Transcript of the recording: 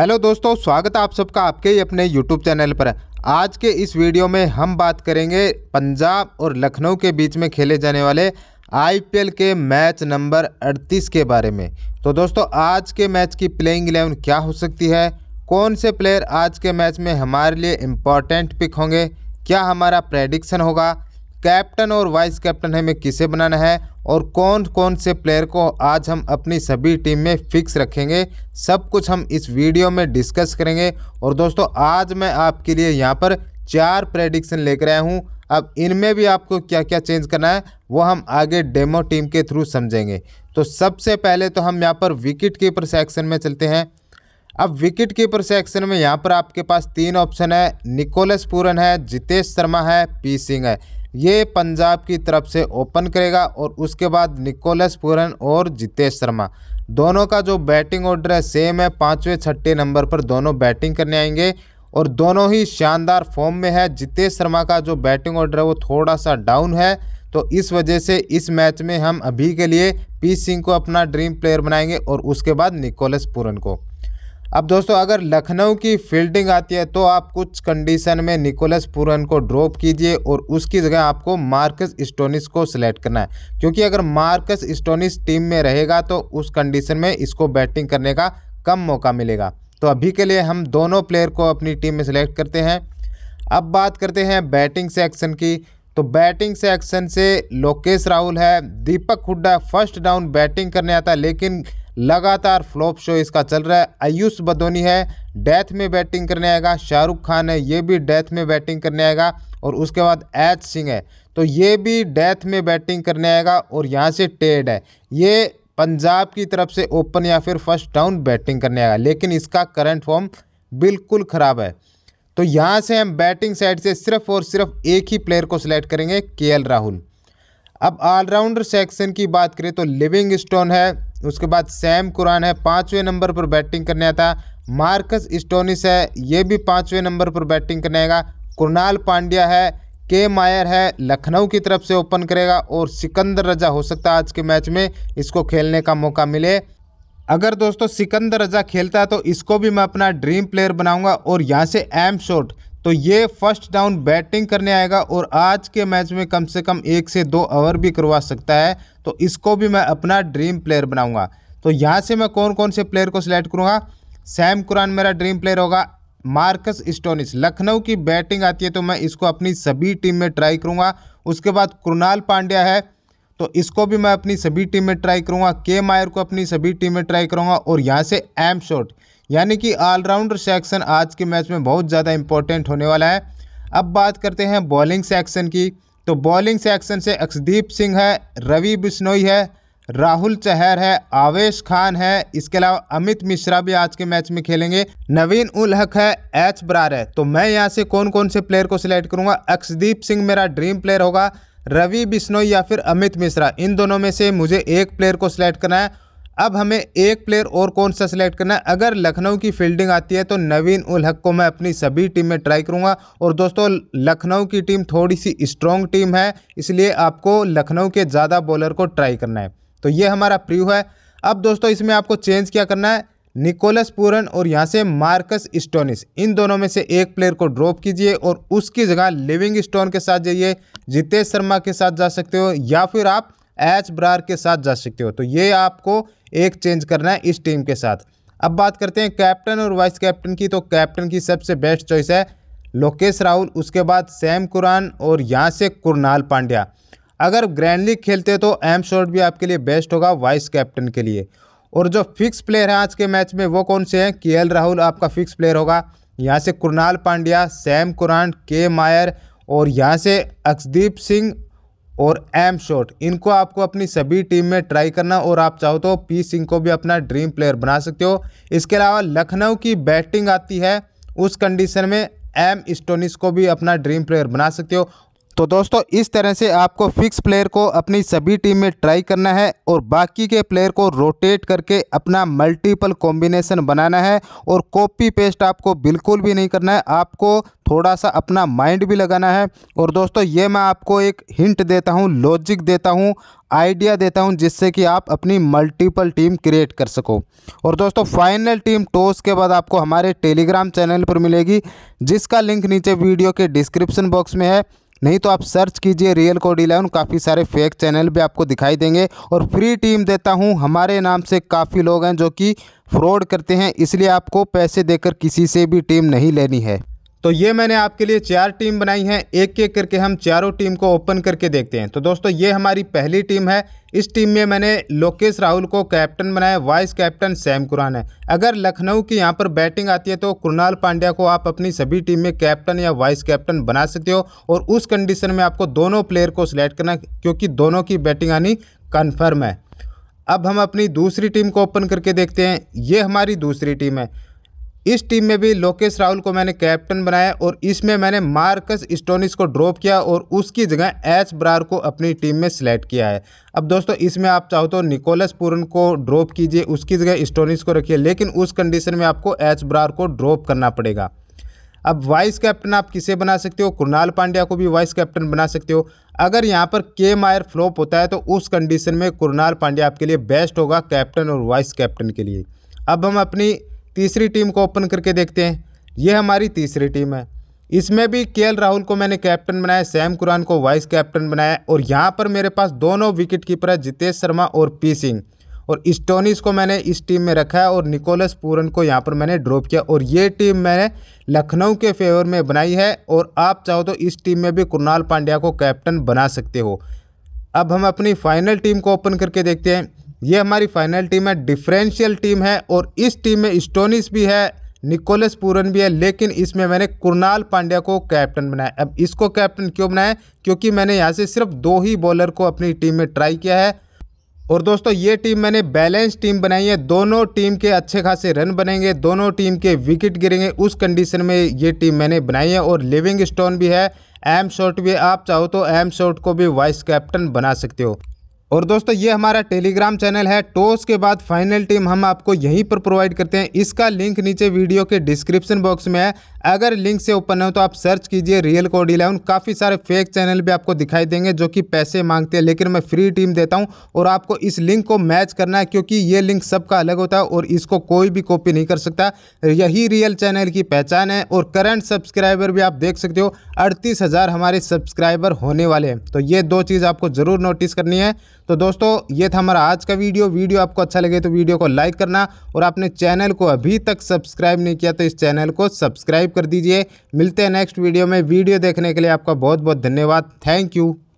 hello दोस्तों स्वागत है आप सबका आपके ही अपने यूट्यूब चैनल पर आज के इस वीडियो में हम बात करेंगे पंजाब और लखनऊ के बीच में खेले जाने वाले आईपीएल के मैच नंबर 38 के बारे में तो दोस्तों आज के मैच की प्लेइंग इलेवन क्या हो सकती है कौन से प्लेयर आज के मैच में हमारे लिए इम्पॉर्टेंट पिक होंगे क्या हमारा प्रेडिक्शन होगा कैप्टन और वाइस कैप्टन हमें किसे बनाना है और कौन कौन से प्लेयर को आज हम अपनी सभी टीम में फिक्स रखेंगे सब कुछ हम इस वीडियो में डिस्कस करेंगे और दोस्तों आज मैं आपके लिए यहाँ पर चार प्रेडिक्शन लेकर आया हूँ अब इनमें भी आपको क्या क्या चेंज करना है वो हम आगे डेमो टीम के थ्रू समझेंगे तो सबसे पहले तो हम यहाँ पर विकेट कीपर सेक्शन में चलते हैं अब विकेट कीपर सेक्शन में यहाँ पर आपके पास तीन ऑप्शन है निकोलस पूरन है जितेश शर्मा है पी सिंह है ये पंजाब की तरफ से ओपन करेगा और उसके बाद निकोलस पूरन और जितेश शर्मा दोनों का जो बैटिंग ऑर्डर है सेम है पाँचवें छठे नंबर पर दोनों बैटिंग करने आएंगे और दोनों ही शानदार फॉर्म में है जितेश शर्मा का जो बैटिंग ऑर्डर है वो थोड़ा सा डाउन है तो इस वजह से इस मैच में हम अभी के लिए पी सिंह को अपना ड्रीम प्लेयर बनाएंगे और उसके बाद निकोलस पूरन को अब दोस्तों अगर लखनऊ की फील्डिंग आती है तो आप कुछ कंडीशन में निकोलस पूरन को ड्रॉप कीजिए और उसकी जगह आपको मार्कस स्टोनिस को सिलेक्ट करना है क्योंकि अगर मार्कस स्टोनिस टीम में रहेगा तो उस कंडीशन में इसको बैटिंग करने का कम मौका मिलेगा तो अभी के लिए हम दोनों प्लेयर को अपनी टीम में सिलेक्ट करते हैं अब बात करते हैं बैटिंग सेक्शन की तो बैटिंग सेक्शन से लोकेश राहुल है Deepak Hooda first down batting करने आता है लेकिन लगातार फ्लॉप शो इसका चल रहा है आयुष बदोनी है डेथ में बैटिंग करने आएगा शाहरुख खान है ये भी डेथ में बैटिंग करने आएगा और उसके बाद एच सिंह है तो ये भी डेथ में बैटिंग करने आएगा और यहाँ से टेड है ये पंजाब की तरफ से ओपन या फिर फर्स्ट डाउन बैटिंग करने आएगा लेकिन इसका करंट फॉर्म बिल्कुल ख़राब है तो यहाँ से हम बैटिंग साइड से सिर्फ और सिर्फ एक ही प्लेयर को सिलेक्ट करेंगे के राहुल अब ऑलराउंडर सेक्शन की बात करें तो लिविंग स्टोन है उसके बाद सैम कुरान है पाँचवें नंबर पर बैटिंग करने आता मार्कस स्टोनिस है ये भी पाँचवें नंबर पर बैटिंग करने आएगा कुरनाल पांड्या है के मायर है लखनऊ की तरफ से ओपन करेगा और सिकंदर रजा हो सकता है आज के मैच में इसको खेलने का मौका मिले अगर दोस्तों सिकंदर रजा खेलता है तो इसको भी मैं अपना ड्रीम प्लेयर बनाऊंगा और यहाँ से एम शॉट तो ये फर्स्ट डाउन बैटिंग करने आएगा और आज के मैच में कम से कम एक से दो ओवर भी करवा सकता है तो इसको भी मैं अपना ड्रीम प्लेयर बनाऊंगा तो यहाँ से मैं कौन कौन से प्लेयर को सिलेक्ट करूँगा सैम कुरान मेरा ड्रीम प्लेयर होगा मार्कस स्टोनिस लखनऊ की बैटिंग आती है तो मैं इसको अपनी सभी टीम में ट्राई करूँगा उसके बाद कृणाल पांड्या है तो इसको भी मैं अपनी सभी टीम में ट्राई करूँगा के मायर को अपनी सभी टीम में ट्राई करूँगा और यहाँ से एम शॉट यानी कि ऑलराउंडर सेक्शन आज के मैच में बहुत ज़्यादा इंपॉर्टेंट होने वाला है अब बात करते हैं बॉलिंग सेक्शन की तो बॉलिंग सेक्शन से अक्षदीप सिंह है रवि बिश्नोई है राहुल चहर है आवेश खान है इसके अलावा अमित मिश्रा भी आज के मैच में खेलेंगे नवीन उल हक है एच ब्रार है तो मैं यहाँ से कौन कौन से प्लेयर को सिलेक्ट करूँगा अक्षदीप सिंह मेरा ड्रीम प्लेयर होगा रवि बिश्नोई या फिर अमित मिश्रा इन दोनों में से मुझे एक प्लेयर को सिलेक्ट करना है अब हमें एक प्लेयर और कौन सा सिलेक्ट करना है अगर लखनऊ की फील्डिंग आती है तो नवीन उल हक को मैं अपनी सभी टीम में ट्राई करूंगा और दोस्तों लखनऊ की टीम थोड़ी सी स्ट्रॉन्ग टीम है इसलिए आपको लखनऊ के ज़्यादा बॉलर को ट्राई करना है तो ये हमारा प्रियो है अब दोस्तों इसमें आपको चेंज क्या करना है निकोलस पूरन और यहाँ से मार्कस स्टोनिस इन दोनों में से एक प्लेयर को ड्रॉप कीजिए और उसकी जगह लिविंग स्टोन के साथ जाइए जितेश शर्मा के साथ जा सकते हो या फिर आप एच ब्रार के साथ जा सकते हो तो ये आपको एक चेंज करना है इस टीम के साथ अब बात करते हैं कैप्टन और वाइस कैप्टन की तो कैप्टन की सबसे बेस्ट चॉइस है लोकेश राहुल उसके बाद सैम कुरान और यहाँ से कुरनाल पांड्या अगर ग्रैंड लीग खेलते तो एम शॉर्ट भी आपके लिए बेस्ट होगा वाइस कैप्टन के लिए और जो फिक्स प्लेयर हैं आज के मैच में वो कौन से हैं के राहुल आपका फिक्स प्लेयर होगा यहाँ से कुरनाल पांड्या सैम कुरान के मायर और यहाँ से अक्षदीप सिंह और एम शॉट इनको आपको अपनी सभी टीम में ट्राई करना और आप चाहो तो पी सिंह को भी अपना ड्रीम प्लेयर बना सकते हो इसके अलावा लखनऊ की बैटिंग आती है उस कंडीशन में एम स्टोनिस को भी अपना ड्रीम प्लेयर बना सकते हो तो दोस्तों इस तरह से आपको फिक्स प्लेयर को अपनी सभी टीम में ट्राई करना है और बाकी के प्लेयर को रोटेट करके अपना मल्टीपल कॉम्बिनेशन बनाना है और कॉपी पेस्ट आपको बिल्कुल भी नहीं करना है आपको थोड़ा सा अपना माइंड भी लगाना है और दोस्तों ये मैं आपको एक हिंट देता हूँ लॉजिक देता हूँ आइडिया देता हूँ जिससे कि आप अपनी मल्टीपल टीम क्रिएट कर सको और दोस्तों फाइनल टीम टॉस के बाद आपको हमारे टेलीग्राम चैनल पर मिलेगी जिसका लिंक नीचे वीडियो के डिस्क्रिप्शन बॉक्स में है नहीं तो आप सर्च कीजिए रियल कोड इलेवन काफ़ी सारे फेक चैनल भी आपको दिखाई देंगे और फ्री टीम देता हूँ हमारे नाम से काफ़ी लोग हैं जो कि फ्रॉड करते हैं इसलिए आपको पैसे देकर किसी से भी टीम नहीं लेनी है तो ये मैंने आपके लिए चार टीम बनाई हैं एक एक करके हम चारों टीम को ओपन करके देखते हैं तो दोस्तों ये हमारी पहली टीम है इस टीम में मैंने लोकेश राहुल को कैप्टन बनाया वाइस कैप्टन सैम कुरान है अगर लखनऊ की यहाँ पर बैटिंग आती है तो कृणाल पांड्या को आप अपनी सभी टीम में कैप्टन या वाइस कैप्टन बना सकते हो और उस कंडीशन में आपको दोनों प्लेयर को सिलेक्ट करना क्योंकि दोनों की बैटिंग आनी कन्फर्म है अब हम अपनी दूसरी टीम को ओपन करके देखते हैं ये हमारी दूसरी टीम है इस टीम में भी लोकेश राहुल को मैंने कैप्टन बनाया और इसमें मैंने मार्कस स्टोनिस को ड्रॉप किया और उसकी जगह एच ब्रार को अपनी टीम में सिलेक्ट किया है अब दोस्तों इसमें आप चाहो तो निकोलस पूरन को ड्रॉप कीजिए उसकी जगह स्टोनिस को रखिए लेकिन उस कंडीशन में आपको एच ब्रार को ड्रॉप करना पड़ेगा अब वाइस कैप्टन आप किसे बना सकते हो कुणाल पांड्या को भी वाइस कैप्टन बना सकते हो अगर यहाँ पर के मायर फ्लॉप होता है तो उस कंडीशन में कुणाल पांड्या आपके लिए बेस्ट होगा कैप्टन और वाइस कैप्टन के लिए अब हम अपनी तीसरी टीम को ओपन करके देखते हैं ये हमारी तीसरी टीम है इसमें भी के राहुल को मैंने कैप्टन बनाया सैम कुरान को वाइस कैप्टन बनाया और यहाँ पर मेरे पास दोनों विकेट कीपर है जितेश शर्मा और पी सिंह और स्टोनिस को मैंने इस टीम में रखा है और निकोलस पूरन को यहाँ पर मैंने ड्रॉप किया और ये टीम मैंने लखनऊ के फेवर में बनाई है और आप चाहो तो इस टीम में भी कुणाल पांड्या को कैप्टन बना सकते हो अब हम अपनी फाइनल टीम को ओपन करके देखते हैं ये हमारी फाइनल टीम है डिफरेंशियल टीम है और इस टीम में स्टोनिस भी है निकोलस पूरन भी है लेकिन इसमें मैंने कुरनाल पांड्या को कैप्टन बनाया अब इसको कैप्टन क्यों बनाया क्योंकि मैंने यहाँ से सिर्फ दो ही बॉलर को अपनी टीम में ट्राई किया है और दोस्तों ये टीम मैंने बैलेंस टीम बनाई है दोनों टीम के अच्छे खासे रन बनेंगे दोनों टीम के विकेट गिरेंगे उस कंडीशन में ये टीम मैंने बनाई है और लिविंग स्टोन भी है एम शॉट भी आप चाहो तो एम शॉट को भी वाइस कैप्टन बना सकते हो और दोस्तों ये हमारा टेलीग्राम चैनल है टॉस के बाद फाइनल टीम हम आपको यहीं पर प्रोवाइड करते हैं इसका लिंक नीचे वीडियो के डिस्क्रिप्शन बॉक्स में है अगर लिंक से ओपन हो तो आप सर्च कीजिए रियल कोड इलेवन काफ़ी सारे फेक चैनल भी आपको दिखाई देंगे जो कि पैसे मांगते हैं लेकिन मैं फ्री टीम देता हूँ और आपको इस लिंक को मैच करना है क्योंकि ये लिंक सबका अलग होता है और इसको कोई भी कॉपी नहीं कर सकता यही रियल चैनल की पहचान है और करंट सब्सक्राइबर भी आप देख सकते हो अड़तीस हज़ार हमारे सब्सक्राइबर होने वाले हैं तो ये दो चीज़ आपको ज़रूर नोटिस करनी है तो दोस्तों ये था हमारा आज का वीडियो वीडियो आपको अच्छा लगे तो वीडियो को लाइक करना और आपने चैनल को अभी तक सब्सक्राइब नहीं किया तो इस चैनल को सब्सक्राइब कर दीजिए मिलते हैं नेक्स्ट वीडियो में वीडियो देखने के लिए आपका बहुत बहुत धन्यवाद थैंक यू